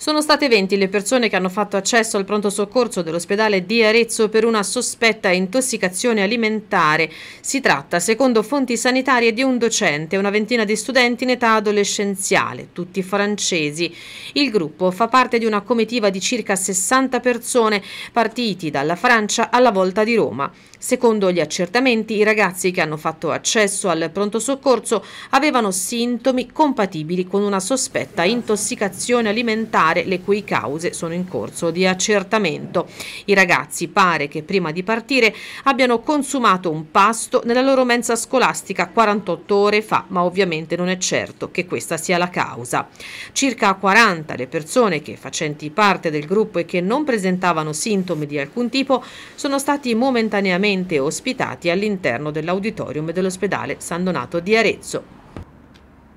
Sono state 20 le persone che hanno fatto accesso al pronto soccorso dell'ospedale di Arezzo per una sospetta intossicazione alimentare. Si tratta, secondo fonti sanitarie, di un docente e una ventina di studenti in età adolescenziale, tutti francesi. Il gruppo fa parte di una comitiva di circa 60 persone partiti dalla Francia alla volta di Roma. Secondo gli accertamenti, i ragazzi che hanno fatto accesso al pronto soccorso avevano sintomi compatibili con una sospetta intossicazione alimentare particolare le cui cause sono in corso di accertamento. I ragazzi pare che prima di partire abbiano consumato un pasto nella loro mensa scolastica 48 ore fa, ma ovviamente non è certo che questa sia la causa. Circa 40 le persone che facenti parte del gruppo e che non presentavano sintomi di alcun tipo sono stati momentaneamente ospitati all'interno dell'auditorium dell'ospedale San Donato di Arezzo.